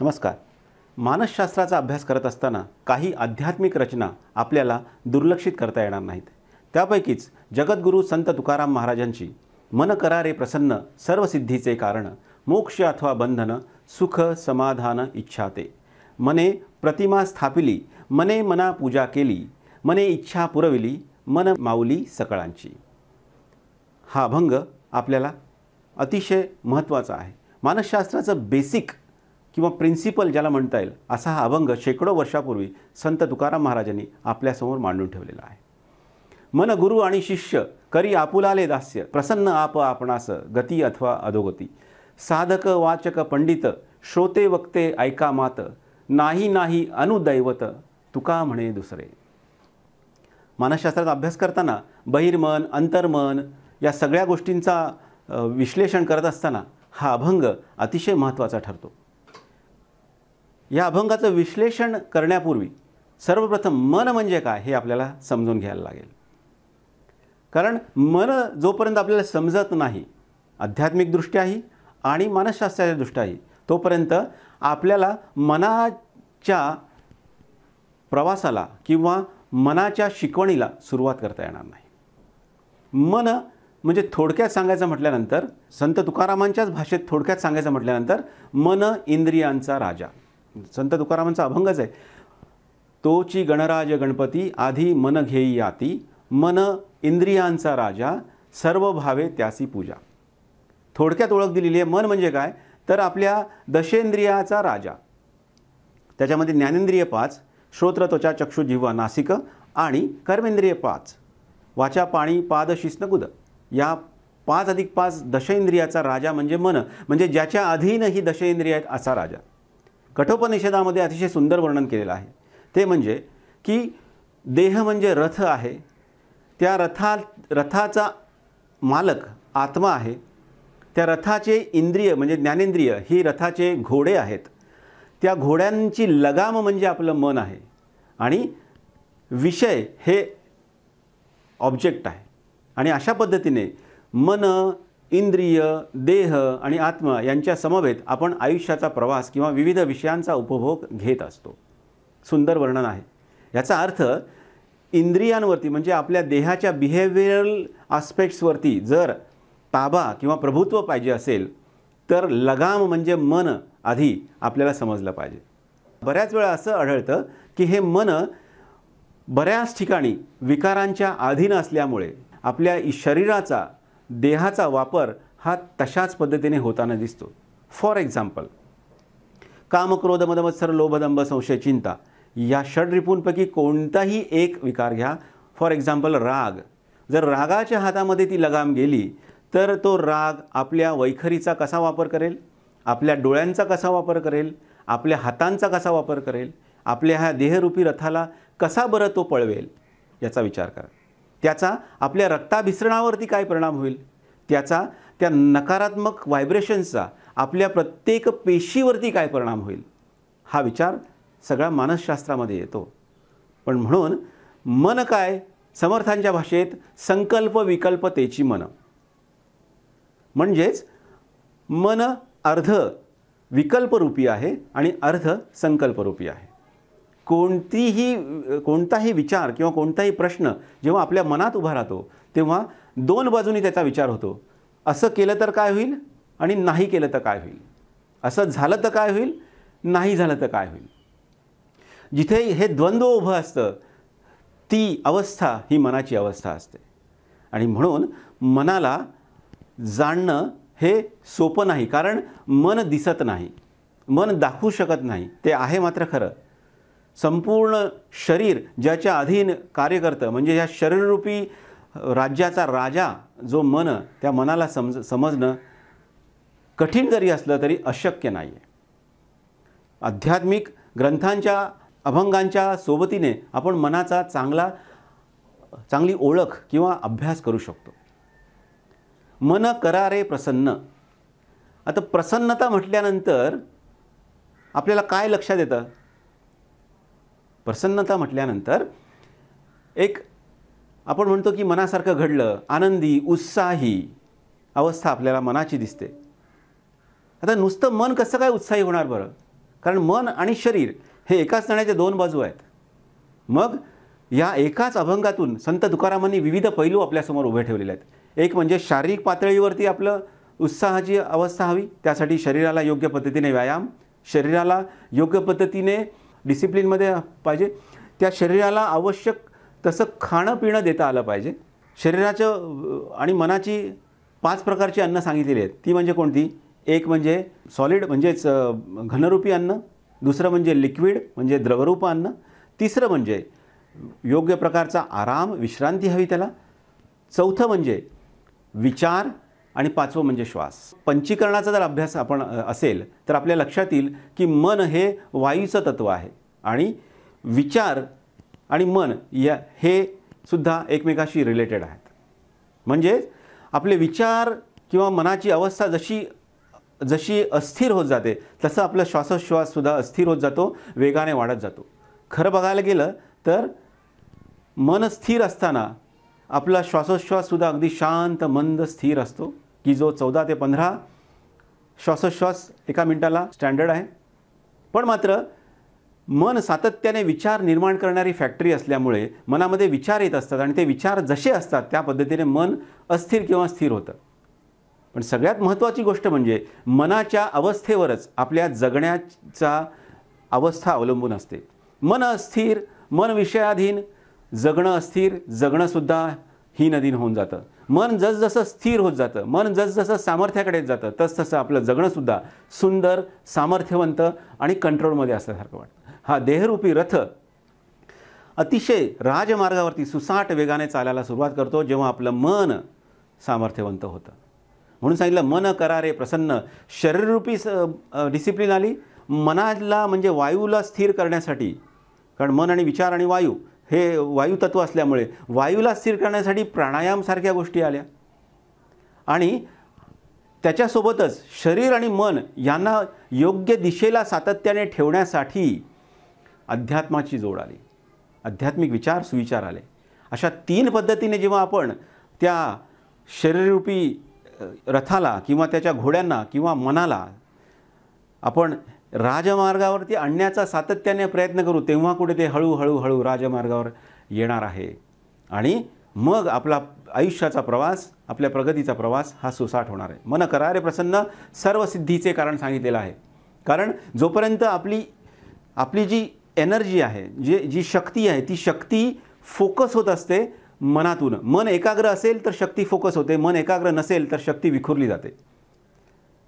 नमस्कार मानसशास्त्राचा अभ्यास करत असताना काही आध्यात्मिक रचना आपल्याला दुर्लक्षित करता येणार नाहीत त्यापैकीच जगद्गुरू संत तुकाराम महाराजांची मन करारे प्रसन्न सर्वसिद्धीचे कारण मोक्ष अथवा बंधन सुख समाधान इच्छाते मने प्रतिमा स्थापिली मने मना पूजा केली मने इच्छा पुरविली मन माऊली सकळांची हा अभंग आपल्याला अतिशय महत्त्वाचा आहे मानसशास्त्राचं बेसिक किंवा प्रिन्सिपल ज्याला म्हणता येईल असा हा अभंग शेकडो वर्षापूर्वी संत तुकाराम महाराजांनी आपल्यासमोर मांडून ठेवलेला आहे मन गुरु आणि शिष्य करी आपुलाले दास्य प्रसन्न आप आपणास गती अथवा अधोगती साधक वाचक पंडित श्रोते वक्ते ऐका मात नाही नाही अनुदैवत तुका म्हणे दुसरे मानसशास्त्रात अभ्यास करताना बहिर्मन अंतर्मन या सगळ्या गोष्टींचा विश्लेषण करत असताना हा अभंग अतिशय महत्त्वाचा ठरतो या अभंगाचं विश्लेषण करण्यापूर्वी सर्वप्रथम मन म्हणजे काय हे आपल्याला समजून घ्यायला लागेल कारण मन जोपर्यंत आपल्याला समजत नाही आध्यात्मिकदृष्ट्याही आणि मानसशास्त्राच्या दृष्ट्याही तोपर्यंत आपल्याला मनाच्या प्रवासाला किंवा मनाच्या शिकवणीला सुरुवात करता येणार नाही मन म्हणजे थोडक्यात सांगायचं म्हटल्यानंतर संत तुकारामांच्याच भाषेत थोडक्यात सांगायचं म्हटल्यानंतर मन इंद्रियांचा राजा संत तुकारामांचा अभंगच आहे तोची गणराज गणपती आधी मन घेई याती मन इंद्रियांचा राजा सर्व भावे त्यासी पूजा थोडक्यात ओळख दिलेली आहे मन म्हणजे काय तर आपल्या दशेंद्रियाचा राजा त्याच्यामध्ये ज्ञानेंद्रिय पाच श्रोत्र त्वचा चक्षु जीव नासिक आणि कर्मेंद्रिय पाच वाचा पाणी पाद शिस्नगुद या पाच अधिक पाच दशेंद्रियाचा राजा म्हणजे मन म्हणजे ज्याच्या अधीन ही दशेंद्रिय आहेत असा राजा कठोपनिषेदामध्ये अतिशय सुंदर वर्णन केलेलं आहे ते म्हणजे की देह म्हणजे रथ आहे त्या रथा रथाचा मालक आत्मा आहे त्या रथाचे इंद्रिय म्हणजे ज्ञानेंद्रिय ही रथाचे घोडे आहेत त्या घोड्यांची लगाम म्हणजे आपलं मन आहे आणि विषय हे ऑब्जेक्ट आहे आणि अशा पद्धतीने मन इंद्रिय देह आणि आत्मा यांच्या समवेत आपण आयुष्याचा प्रवास किंवा विविध विषयांचा उपभोग घेत असतो सुंदर वर्णन आहे याचा अर्थ इंद्रियांवरती म्हणजे आपल्या देहाच्या बिहेवियरल आस्पेक्ट्सवरती जर ताबा किंवा प्रभुत्व पाहिजे असेल तर लगाम म्हणजे मन आधी आपल्याला समजलं पाहिजे बऱ्याच वेळा असं आढळतं की हे मन बऱ्याच ठिकाणी विकारांच्या अधीन असल्यामुळे आपल्या शरीराचा देहाचा वापर हा तशाच पद्धतीने होताना दिसतो फॉर एक्झाम्पल कामक्रोध मदमत्सर लोभदंब संशय चिंता या षड रिपूंपैकी कोणताही एक विकार घ्या फॉर एक्झाम्पल राग जर रागाच्या हातामध्ये ती लगाम गेली तर तो राग आपल्या वैखरीचा कसा वापर करेल आपल्या डोळ्यांचा कसा वापर करेल आपल्या हातांचा कसा वापर करेल आपल्या ह्या देहरूपी रथाला कसा बरं तो पळवेल याचा विचार करा त्याचा आपल्या रक्ताभिसरणावरती काय परिणाम होईल त्याचा त्या नकारात्मक व्हायब्रेशन्सचा आपल्या प्रत्येक पेशीवरती काय परिणाम होईल हा विचार सगळा मानसशास्त्रामध्ये येतो पण म्हणून मन काय समर्थांच्या भाषेत संकल्प विकल्पतेची मन म्हणजेच मन अर्ध विकल्परूपी आहे आणि अर्ध संकल्परूपी आहे कोणतीही कोणताही विचार किंवा कोणताही प्रश्न जेव्हा आपल्या मनात उभा राहतो तेव्हा दोन बाजूनी त्याचा विचार होतो असं केलं तर काय होईल आणि नाही केलं तर काय होईल असं झालं तर काय होईल नाही झालं तर काय होईल जिथे हे द्वंद्व उभं असतं ती अवस्था ही मनाची अवस्था असते आणि म्हणून मनाला जाणणं हे सोपं नाही कारण मन दिसत नाही मन दाखवू शकत नाही ते आहे मात्र खरं संपूर्ण शरीर ज्याच्या अधीन कार्य करतं म्हणजे या शरीररूपी राज्याचा राजा जो मन त्या मनाला समज समजणं कठीण जरी असलं तरी अशक्य नाही आहे आध्यात्मिक ग्रंथांच्या अभंगांच्या सोबतीने आपण मनाचा चांगला चांगली ओळख किंवा अभ्यास करू शकतो मन करारे प्रसन्न आता प्रसन्नता म्हटल्यानंतर आपल्याला काय लक्षात येतं प्रसन्नता म्हटल्यानंतर एक आपण म्हणतो की मनासारखं घडलं आनंदी उत्साही अवस्था आपल्याला मनाची दिसते आता नुसतं मन कसं काय उत्साही होणार बरं कारण मन आणि शरीर हे एकाच नाण्याच्या दोन बाजू आहेत मग या एकाच अभंगातून संत तुकारामांनी विविध पैलू आपल्यासमोर उभे ठेवलेले आहेत एक म्हणजे शारीरिक पातळीवरती आपलं उत्साहाची अवस्था हवी त्यासाठी शरीराला योग्य पद्धतीने व्यायाम शरीराला योग्य पद्धतीने डिसिप्लिनमध्ये पाहिजे त्या शरीराला आवश्यक तसं खाणं पिणं देता आलं पाहिजे शरीराचं आणि मनाची पाच प्रकारची अन्न सांगितलेली आहेत ती म्हणजे कोणती एक म्हणजे सॉलिड म्हणजेच घनरूपी अन्न दुसरं म्हणजे लिक्विड म्हणजे द्रवरूप अन्न तिसरं म्हणजे योग्य प्रकारचा आराम विश्रांती हवी त्याला चौथं म्हणजे विचार आणि पाचवं म्हणजे श्वास पंचीकरणाचा जर अभ्यास आपण असेल तर आपल्या लक्षात येईल की मन हे वायूचं तत्त्व आहे आणि विचार आणि मन या हे सुद्धा एकमेकाशी रिलेटेड आहेत म्हणजे आपले विचार किंवा मनाची अवस्था जशी जशी अस्थिर होत जाते तसं आपला श्वासोश्वाससुद्धा अस्थिर होत जातो वेगाने वाढत जातो खरं बघायला गेलं तर मन स्थिर असताना आपला श्वासोश्वाससुद्धा अगदी शांत मंद स्थिर असतो की जो चौदा ते पंधरा श्वासोश्वास एका मिनिटाला स्टँडर्ड आहे पण मात्र मन सातत्याने विचार निर्माण करणारी फॅक्टरी असल्यामुळे मनामध्ये विचार येत असतात आणि ते विचार जसे असतात त्या पद्धतीने मन अस्थिर किंवा स्थिर होतं पण सगळ्यात महत्त्वाची गोष्ट म्हणजे मनाच्या अवस्थेवरच आपल्या जगण्याचा अवस्था अवलंबून असते मन अस्थिर मन विषयाधीन जगणं अस्थिर जगणंसुद्धा ही नदीन होऊन जातं मन जसजसं स्थिर होत जातं मन जसजसं सामर्थ्याकडे जातं तसतसं आपलं जगणंसुद्धा सुंदर सामर्थ्यवंत आणि कंट्रोलमध्ये असल्यासारखं वाटतं हा देहरूपी रथ अतिशय राजमार्गावरती सुसाट वेगाने चालायला सुरुवात करतो जेव्हा आपलं मन सामर्थ्यवंत होतं म्हणून सांगितलं मन करारे प्रसन्न शरीररूपी स डिसिप्लिन आली मनाला म्हणजे वायूला स्थिर करण्यासाठी कारण मन आणि विचार आणि वायू हे वायुतत्व असल्यामुळे वायूला स्थिर करण्यासाठी प्राणायामसारख्या गोष्टी आल्या आणि त्याच्यासोबतच शरीर आणि मन यांना योग्य दिशेला सातत्याने ठेवण्यासाठी अध्यात्माची जोड आली आध्यात्मिक विचार सुविचार आले अशा तीन पद्धतीने जेव्हा आपण त्या शरीररूपी रथाला किंवा त्याच्या घोड्यांना किंवा मनाला आपण राजमार्गावरती आणण्याचा सातत्याने प्रयत्न करू तेव्हा कुठे ते हळूहळू हळू राजमार्गावर येणार आहे आणि मग आपला आयुष्याचा प्रवास आपल्या प्रगतीचा प्रवास हा सुसाट होणार आहे मन करारे प्रसन्न सर्व सिद्धीचे कारण सांगितलेलं आहे कारण जोपर्यंत आपली आपली जी एनर्जी आहे जे जी शक्ती आहे ती शक्ती फोकस होत असते मनातून मन एकाग्र असेल तर शक्ती फोकस होते मन एकाग्र नसेल तर शक्ती विखुरली जाते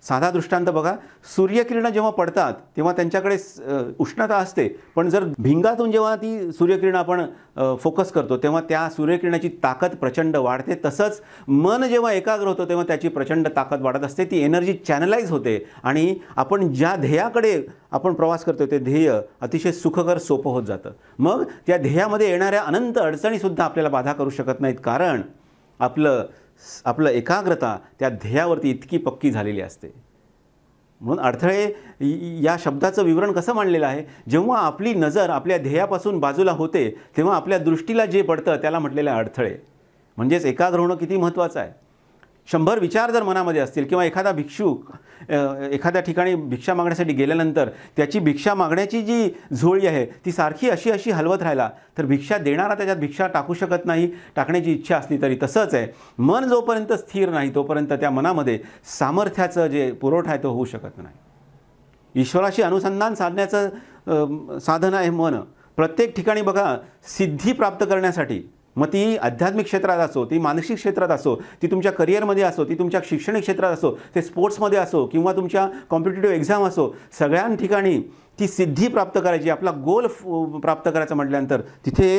साधा दृष्टांत बघा सूर्यकिरणं जेव्हा पडतात तेव्हा त्यांच्याकडे उष्णता असते पण जर भिंगातून जेव्हा ती सूर्यकिरणं आपण फोकस करतो तेव्हा त्या सूर्यकिरणाची ताकद प्रचंड वाढते तसंच मन जेव्हा एकाग्र होतं तेव्हा त्याची प्रचंड ताकद वाढत असते ती एनर्जी चॅनलाइज होते आणि आपण ज्या ध्येयाकडे आपण प्रवास करतो ते ध्येय अतिशय सुखकर सोपं होत जातं मग त्या ध्येयामध्ये येणाऱ्या अनंत अडचणीसुद्धा आपल्याला बाधा करू शकत नाहीत कारण आपलं आपलं एकाग्रता त्या ध्येयावरती इतकी पक्की झालेली असते म्हणून अडथळे या शब्दाचं विवरण कसं मांडलेलं आहे जेव्हा आपली नजर आपल्या ध्येयापासून बाजूला होते तेव्हा आपल्या दृष्टीला जे पडतं त्याला म्हटलेलं अडथळे म्हणजेच एकाग्र होणं किती महत्त्वाचं आहे शंभर विचार जर मनामध्ये असतील किंवा एखादा भिक्षुक एखाद्या ठिकाणी भिक्षा मागण्यासाठी गेल्यानंतर त्याची भिक्षा मागण्याची जी झोळी आहे ती सारखी अशी अशी हलवत राहिला तर भिक्षा देणारा त्याच्यात भिक्षा टाकू शकत नाही टाकण्याची इच्छा असली तरी तसंच आहे मन जोपर्यंत स्थिर नाही तोपर्यंत त्या मनामध्ये सामर्थ्याचं जे पुरवठा आहे तो होऊ शकत नाही ईश्वराशी अनुसंधान साधण्याचं साधन आहे मन प्रत्येक ठिकाणी बघा सिद्धी प्राप्त करण्यासाठी मग ती आध्यात्मिक क्षेत्रात असो ती मानसिक क्षेत्रात असो ती तुमच्या करिअरमध्ये असो ती तुमच्या शिक्षणिक क्षेत्रात असो ते स्पोर्ट्समध्ये असो किंवा तुमच्या कॉम्पिटेटिव्ह एक्झाम असो सगळ्या ठिकाणी ती सिद्धी प्राप्त करायची आपला गोल प्राप्त करायचं म्हटल्यानंतर तिथे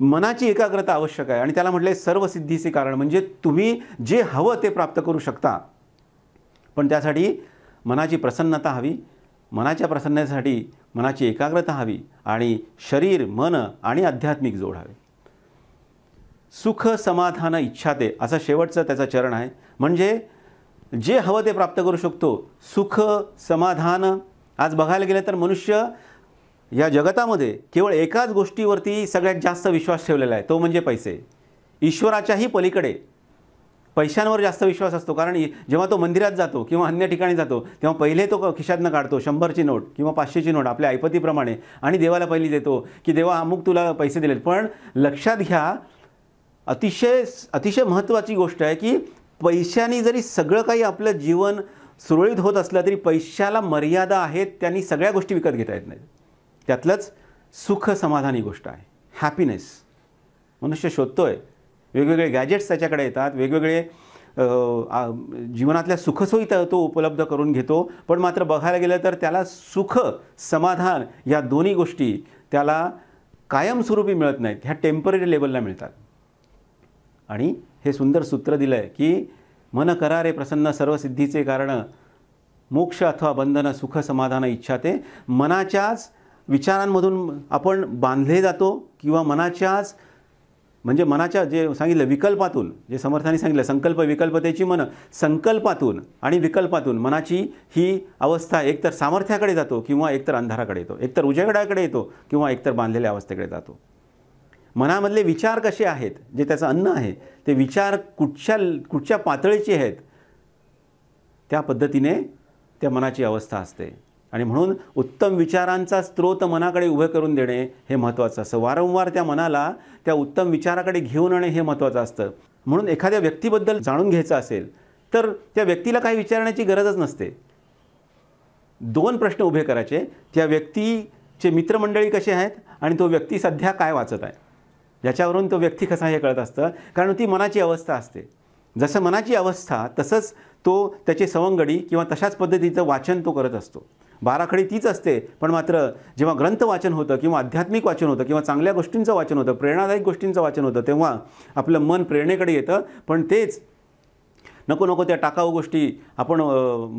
मनाची एकाग्रता आवश्यक आहे आणि त्याला म्हटले सर्व सिद्धीचे कारण म्हणजे तुम्ही जे हवं ते प्राप्त करू शकता पण त्यासाठी मनाची प्रसन्नता हवी मनाच्या प्रसन्नतेसाठी मनाची एकाग्रता हवी आणि शरीर मन आणि आध्यात्मिक जोड हवे सुख समाधान इच्छाते असा शेवटचा त्याचा चरण आहे म्हणजे जे हवं ते प्राप्त करू शकतो सुख समाधान आज बघायला गेलं तर मनुष्य या जगतामध्ये केवळ एकाच गोष्टीवरती सगळ्यात जास्त विश्वास ठेवलेला आहे तो म्हणजे पैसे ईश्वराच्याही पलीकडे पैशांवर जास्त विश्वास असतो कारण जेव्हा तो मंदिरात जातो किंवा अन्य ठिकाणी जातो तेव्हा पहिले तो खिशातनं काढतो शंभरची नोट किंवा पाचशेची नोट आपल्या ऐपतीप्रमाणे आणि देवाला पहिली देतो की देवा अमुक तुला पैसे दिलेत पण लक्षात घ्या अतिशय अतिशय महत्त्वाची गोष्ट आहे की पैशाने जरी सगळं काही आपलं जीवन सुरळीत होत असलं तरी पैशाला मर्यादा आहेत त्यांनी सगळ्या गोष्टी विकत घेता येत नाहीत त्यातलंच सुख समाधानी गोष्ट आहे हॅपीनेस मनुष्य शोधतो आहे वेगवेगळे गॅजेट्स त्याच्याकडे येतात वेगवेगळे जीवनातल्या सुखसोयी तो उपलब्ध करून घेतो पण मात्र बघायला गेलं तर त्याला सुख समाधान या दोन्ही गोष्टी त्याला कायमस्वरूपी मिळत नाहीत ह्या टेम्पररी लेवलला मिळतात आणि हे सुंदर सूत्र दिलं आहे की मन करारे प्रसन्न सर्वसिद्धीचे कारण मोक्ष अथवा बंधन सुख समाधान इच्छा ते मनाच्याच विचारांमधून आपण बांधले जातो किंवा मनाच्याच म्हणजे मनाच्या जे सांगितलं विकल्पातून जे समर्थाने सांगितलं संकल्प विकल्पतेची मन संकल्पातून आणि विकल्पातून मनाची ही अवस्था एकतर सामर्थ्याकडे जातो किंवा एकतर अंधाराकडे येतो एकतर उजेडाकडे येतो किंवा एकतर बांधलेल्या अवस्थेकडे जातो मनामधले विचार कसे आहेत जे त्याचं अन्न आहे ते विचार कुठच्या कुठच्या पातळीचे आहेत त्या पद्धतीने त्या मनाची अवस्था असते आणि म्हणून उत्तम विचारांचा स्रोत मनाकडे उभे करून देणे हे महत्त्वाचं असतं वारंवार त्या मनाला त्या उत्तम विचाराकडे घेऊन येणे हे महत्त्वाचं असतं म्हणून एखाद्या व्यक्तीबद्दल जाणून घ्यायचं असेल तर त्या व्यक्तीला काही विचारण्याची गरजच नसते दोन प्रश्न उभे करायचे त्या व्यक्तीचे मित्रमंडळी कसे आहेत आणि तो व्यक्ती सध्या काय वाचत आहे ज्याच्यावरून तो व्यक्ती कसा हे कळत असतं कारण ती मनाची अवस्था असते जसं मनाची अवस्था तसंच तो त्याची सवंगडी किंवा तशाच पद्धतीचं वाचन तो करत असतो बाराखडी तीच असते पण मात्र जेव्हा ग्रंथ वाचन होतं किंवा आध्यात्मिक वाचन होतं किंवा चांगल्या गोष्टींचं वाचन होतं प्रेरणादायक गोष्टींचं वाचन होतं तेव्हा आपलं मन प्रेरणेकडे येतं पण तेच नको नको त्या टाकाऊ गोष्टी आपण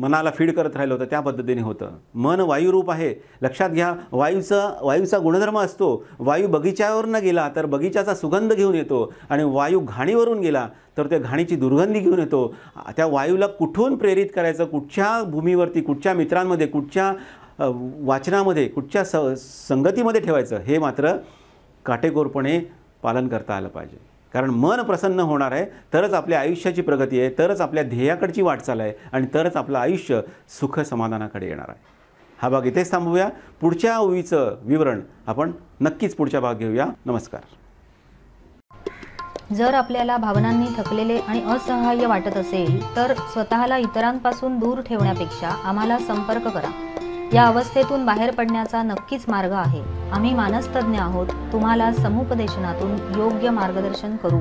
मनाला फीड करत राहिलो होतं त्या पद्धतीने होतं मन वायुरूप आहे लक्षात घ्या वायूचा वायूचा गुणधर्म असतो वायू बगीच्यावर गेला तर बगीच्याचा सुगंध घेऊन येतो आणि वायू घाणीवरून गेला तर त्या घाणीची दुर्गंधी घेऊन येतो त्या वायूला कुठून प्रेरित करायचं कुठच्या भूमीवरती कुठच्या मित्रांमध्ये कुठच्या वाचनामध्ये कुठच्या स संगतीमध्ये ठेवायचं हे मात्र काटेकोरपणे पालन करता आलं पाहिजे कारण मन प्रसन्न होणार आहे तरच आपल्या आयुष्याची प्रगती आहे तरच आपल्या ध्येयाकडची वाटचाल आहे आणि तरच आपलं आयुष्य सुख समाधानाकडे येणार आहे हा भाग इथेच थांबूया पुढच्या ओळीचं विवरण आपण नक्कीच पुढच्या भाग घेऊया नमस्कार जर आपल्याला भावनांनी थकलेले आणि असहाय्य वाटत असेल तर स्वतःला इतरांपासून दूर ठेवण्यापेक्षा आम्हाला संपर्क करा या अवस्थेतून बाहेर पडण्याचा नक्कीच मार्ग आहे आम्ही मानसतज्ञ आहोत तुम्हाला समुपदेशनातून योग्य मार्गदर्शन करू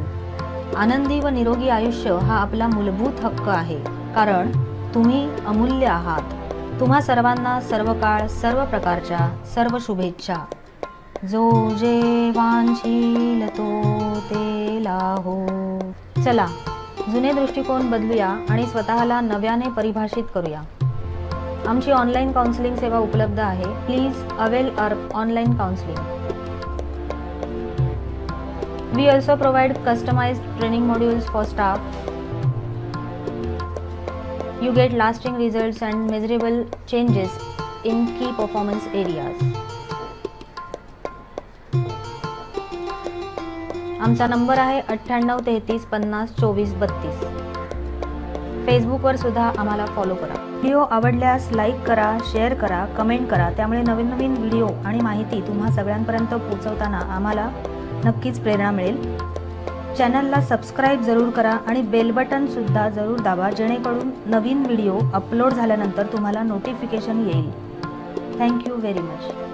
आनंदी व निरोगी आयुष्य हा आपला मूलभूत हक्क आहे कारण तुम्ही अमूल्य आहात तुम्हा सर्वांना सर्व काळ सर्व प्रकारच्या सर्व शुभेच्छा जो जे वांशील तो ते लाहो चला जुने दृष्टिकोन बदलूया आणि स्वतःला नव्याने परिभाषित करूया आमची ऑनलाईन काउन्सिलिंग सेवा उपलब्ध आहे please avail our online counselling we also provide customize training modules for staff you get lasting results and measurable changes in key performance areas आमचा नंबर आहे अठ्ठ्याण्णव तेहतीस पन्नास चोवीस बत्तीस फेसबुकवर सुद्धा आम्हाला फॉलो करा व्हिडिओ आवडल्यास लाईक करा शेअर करा कमेंट करा त्यामुळे नवीन नवीन व्हिडिओ आणि माहिती तुम्हा सगळ्यांपर्यंत पोहोचवताना आम्हाला नक्कीच प्रेरणा मिळेल चॅनलला सबस्क्राईब जरूर करा आणि बेल सुद्धा जरूर दाबा जेणेकरून नवीन व्हिडिओ अपलोड झाल्यानंतर तुम्हाला नोटिफिकेशन येईल थँक्यू व्हेरी मच